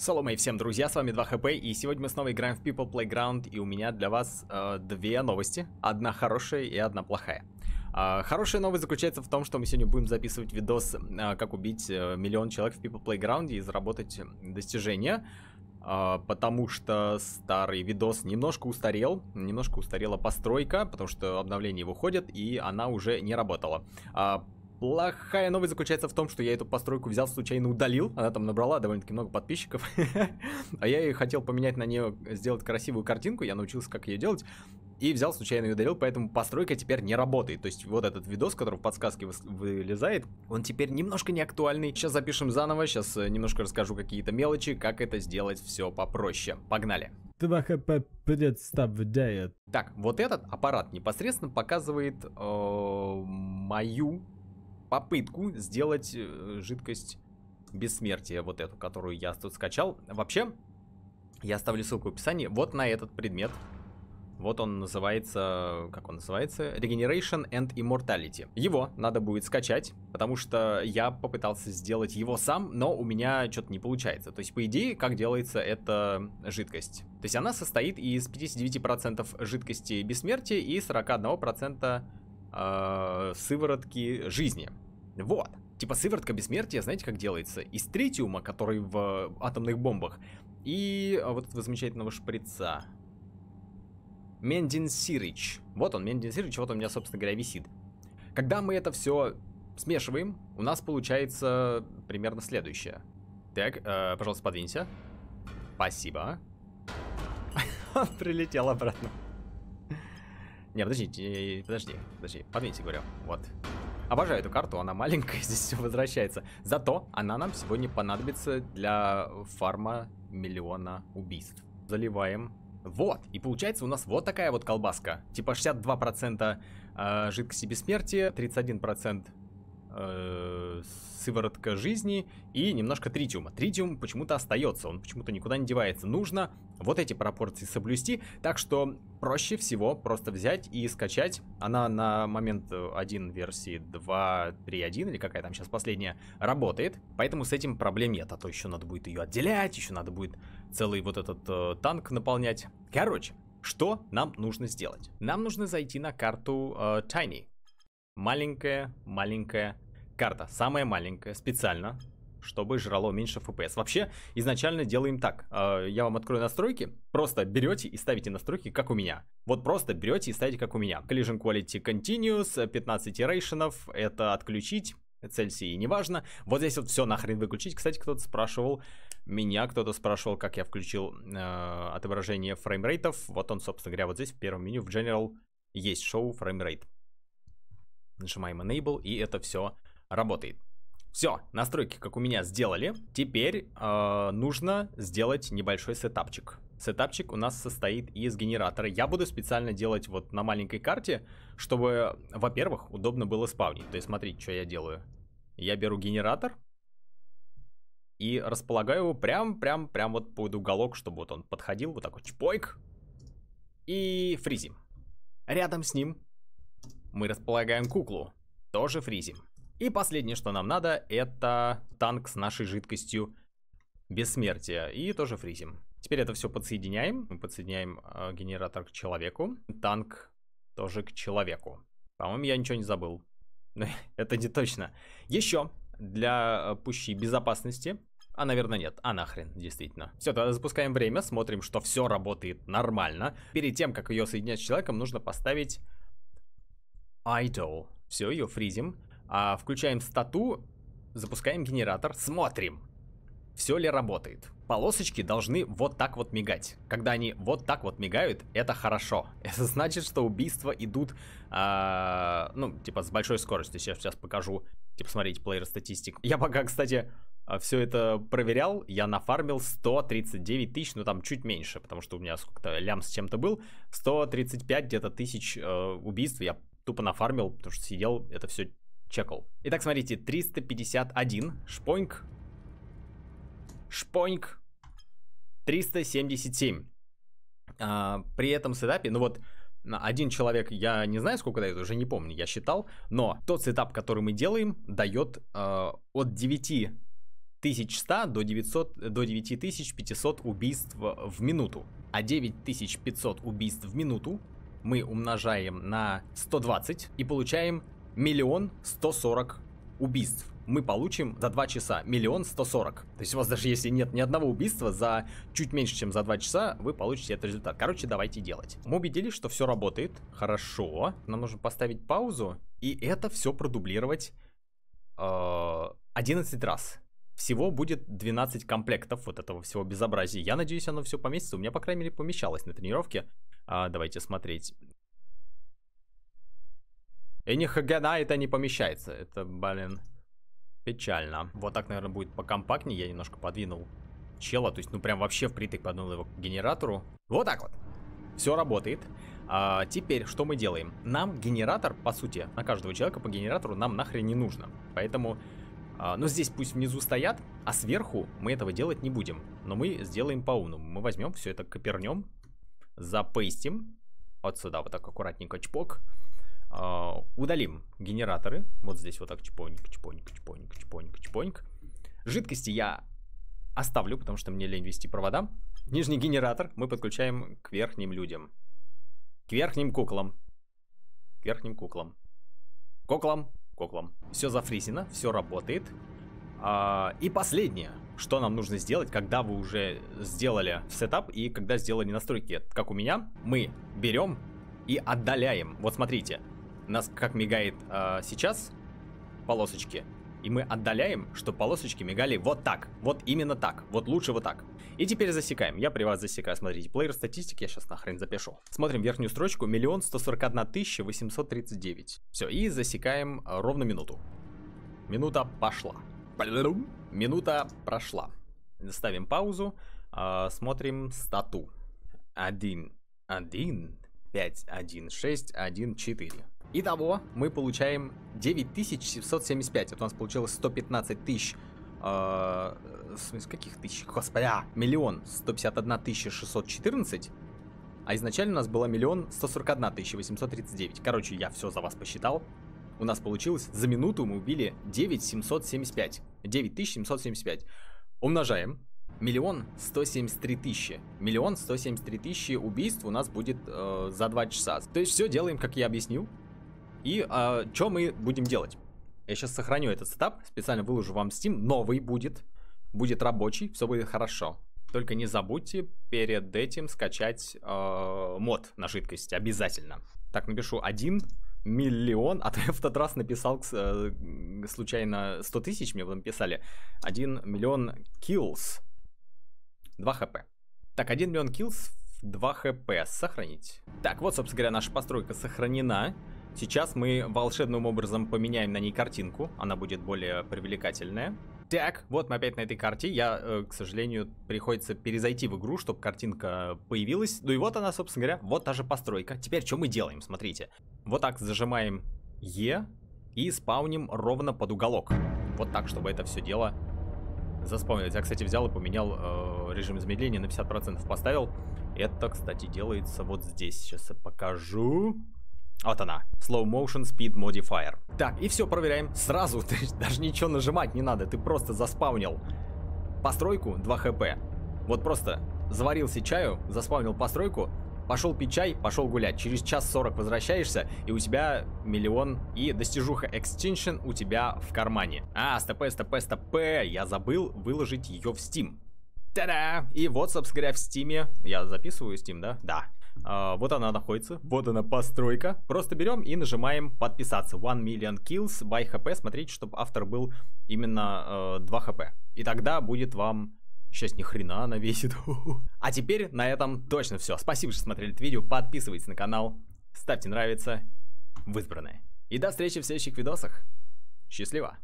Салома и всем, друзья, с вами 2хп, и сегодня мы снова играем в People Playground, и у меня для вас э, две новости, одна хорошая и одна плохая. Э, хорошая новость заключается в том, что мы сегодня будем записывать видос, э, как убить э, миллион человек в People Playground и заработать достижения, э, потому что старый видос немножко устарел, немножко устарела постройка, потому что обновление выходит, и она уже не работала. Э, Плохая новость заключается в том, что я эту постройку взял, случайно удалил. Она там набрала довольно-таки много подписчиков. А я ее хотел поменять на нее, сделать красивую картинку. Я научился, как ее делать. И взял, случайно ее удалил, поэтому постройка теперь не работает. То есть вот этот видос, который в подсказке вылезает, он теперь немножко не актуальный. Сейчас запишем заново, сейчас э, немножко расскажу какие-то мелочи, как это сделать все попроще. Погнали! представляет. Так, вот этот аппарат непосредственно показывает э, мою попытку сделать э, жидкость бессмертия, вот эту, которую я тут скачал. Вообще, я оставлю ссылку в описании вот на этот предмет. Вот он называется, как он называется? Regeneration and Immortality. Его надо будет скачать, потому что я попытался сделать его сам, но у меня что-то не получается. То есть, по идее, как делается эта жидкость? То есть она состоит из 59% жидкости бессмертия и 41% э, сыворотки жизни. Вот. Типа сыворотка бессмертия, знаете, как делается? Из тритиума, который в э, атомных бомбах, и э, вот этого замечательного шприца. Мендин Сирич. Вот он, Мендин Сирич, вот он у меня, собственно говоря, висит. Когда мы это все смешиваем, у нас получается примерно следующее. Так, э, пожалуйста, подвинься. Спасибо. Он прилетел обратно. Не, подожди, подожди, подожди, подвинься, говорю. Вот. Обожаю эту карту, она маленькая, здесь все возвращается. Зато она нам сегодня понадобится для фарма миллиона убийств. Заливаем. Вот, и получается у нас вот такая вот колбаска. Типа 62% э, жидкости бессмертия, 31% Э, сыворотка жизни и немножко тритиума. Тритиум почему-то остается, он почему-то никуда не девается. Нужно вот эти пропорции соблюсти, так что проще всего просто взять и скачать. Она на момент 1 э, версии 2.3.1 или какая там сейчас последняя работает, поэтому с этим проблем нет, а то еще надо будет ее отделять, еще надо будет целый вот этот э, танк наполнять. Короче, что нам нужно сделать? Нам нужно зайти на карту э, Tiny. Маленькая-маленькая карта. Самая маленькая, специально, чтобы жрало меньше FPS. Вообще, изначально делаем так. Э, я вам открою настройки. Просто берете и ставите настройки, как у меня. Вот просто берете и ставите, как у меня. Collision Quality Continuous, 15 Iteration, это отключить. CLC, неважно. Вот здесь вот все нахрен выключить. Кстати, кто-то спрашивал меня, кто-то спрашивал, как я включил э, отображение фреймрейтов. Вот он, собственно говоря, вот здесь в первом меню в General есть шоу фреймрейт. Нажимаем Enable, и это все работает. Все, настройки, как у меня, сделали. Теперь э, нужно сделать небольшой сетапчик. Сетапчик у нас состоит из генератора. Я буду специально делать вот на маленькой карте, чтобы, во-первых, удобно было спавнить. То есть смотрите, что я делаю. Я беру генератор и располагаю его прям-прям-прям вот под уголок, чтобы вот он подходил, вот такой чпойк, и фризим. Рядом с ним мы располагаем куклу, тоже фризим. И последнее, что нам надо, это танк с нашей жидкостью бессмертия, и тоже фризим. Теперь это все подсоединяем. Мы подсоединяем э, генератор к человеку, танк тоже к человеку. По-моему, я ничего не забыл. Но это не точно. Еще для э, пущей безопасности. А, наверное, нет. А нахрен, действительно. Все, тогда запускаем время, смотрим, что все работает нормально. Перед тем, как ее соединять с человеком, нужно поставить idle. Все, ее фризим. А, включаем стату, запускаем генератор, смотрим, все ли работает. Полосочки должны вот так вот мигать. Когда они вот так вот мигают, это хорошо. Это значит, что убийства идут, э, ну, типа, с большой скоростью. Сейчас, сейчас покажу. Типа, смотрите, плеер статистик. Я пока, кстати, а, все это проверял. Я нафармил 139 тысяч, ну, там чуть меньше, потому что у меня сколько-то лям с чем-то был. 135 где-то тысяч э, убийств я тупо нафармил, потому что сидел, это все чекал. Итак, смотрите, 351, шпоньк, шпоньк, 377. А, при этом сетапе, ну вот, один человек, я не знаю, сколько дает, уже не помню, я считал, но тот сетап, который мы делаем, дает э, от 9100 до, 900, до 9500 убийств в минуту. А 9500 убийств в минуту мы умножаем на 120 и получаем миллион 140 убийств мы получим за 2 часа миллион 140. То есть у вас даже если нет ни одного убийства, за чуть меньше, чем за 2 часа вы получите этот результат. Короче, давайте делать. Мы убедились, что все работает. Хорошо. Нам нужно поставить паузу и это все продублировать э, 11 раз. Всего будет 12 комплектов вот этого всего безобразия. Я надеюсь, оно все поместится. У меня, по крайней мере, помещалось на тренировке. А, давайте смотреть. И Энихагена это не помещается. Это, блин, печально. Вот так, наверное, будет покомпактнее. Я немножко подвинул чела. То есть, ну, прям вообще впритык подвинул его к генератору. Вот так вот. Все работает. А теперь что мы делаем? Нам генератор, по сути, на каждого человека по генератору нам нахрен не нужно. Поэтому, а, но ну, здесь пусть внизу стоят, а сверху мы этого делать не будем. Но мы сделаем по умному. Мы возьмем все это, копернем запейстим. Вот сюда вот так аккуратненько чпок. А, удалим генераторы. Вот здесь вот так чпоник, чпоник, чпоник, чпоник, чпоник. Жидкости я оставлю, потому что мне лень вести провода. Нижний генератор мы подключаем к верхним людям. К верхним куклам. К верхним куклам. Куклам, куклам. Все зафризено, все работает. А, и последнее, что нам нужно сделать, когда вы уже сделали сетап и когда сделали настройки, как у меня, мы берем и отдаляем. Вот смотрите, у нас как мигает э, сейчас полосочки, и мы отдаляем, чтобы полосочки мигали вот так, вот именно так, вот лучше вот так. И теперь засекаем, я при вас засекаю, смотрите, плеер статистики я сейчас нахрен запишу. Смотрим верхнюю строчку, миллион сто сорок одна тысяча восемьсот тридцать девять. Все, и засекаем а, ровно минуту. Минута пошла. Минута прошла. Ставим паузу, а, смотрим стату. 1, 1, 5, 1, 6, 1, 4. Итого мы получаем 9775. Это у нас получилось 115 тысяч... Э, а, с каких тысяч? Господи, а, миллион 151 тысяча 614. А изначально у нас было миллион 141 тысяча 839. Короче, я все за вас посчитал. У нас получилось за минуту мы убили 9775. 9775. Умножаем. Миллион сто семьдесят три тысячи. Миллион сто семьдесят три тысячи убийств у нас будет э, за два часа. То есть все делаем, как я объяснил. И э, а, что мы будем делать? Я сейчас сохраню этот сетап, специально выложу вам Steam. Новый будет. Будет рабочий, все будет хорошо. Только не забудьте перед этим скачать э, мод на жидкость обязательно. Так, напишу 1 миллион, а ты в тот раз написал э, случайно 100 тысяч, мне потом писали, 1 миллион kills, 2 хп. Так, 1 миллион kills, 2 хп, сохранить. Так, вот, собственно говоря, наша постройка сохранена. Сейчас мы волшебным образом поменяем на ней картинку, она будет более привлекательная. Так, вот мы опять на этой карте. Я, э, к сожалению, приходится перезайти в игру, чтобы картинка появилась. Ну и вот она, собственно говоря, вот та же постройка. Теперь что мы делаем, смотрите. Вот так зажимаем Е и спауним ровно под уголок. Вот так, чтобы это все дело заспаунилось. Я, кстати, взял и поменял э, режим замедления на 50% поставил. Это, кстати, делается вот здесь. Сейчас я покажу. Вот она. Slow Motion Speed Modifier. Так, и все, проверяем. Сразу, ты, даже ничего нажимать не надо. Ты просто заспаунил постройку 2 хп. Вот просто заварился чаю, заспаунил постройку, Пошел пить чай, пошел гулять. Через час 40 возвращаешься, и у тебя миллион и достижуха Extinction у тебя в кармане. А, стп, стп, стп, я забыл выложить ее в Steam. Та-да! И вот, собственно говоря, в Steam, я записываю Steam, да? Да. А, вот она находится, вот она постройка. Просто берем и нажимаем подписаться. One million kills by HP. Смотрите, чтобы автор был именно э, 2 HP. И тогда будет вам Сейчас ни хрена она весит. А теперь на этом точно все. Спасибо, что смотрели это видео. Подписывайтесь на канал, ставьте нравится в избранное. И до встречи в следующих видосах. Счастливо!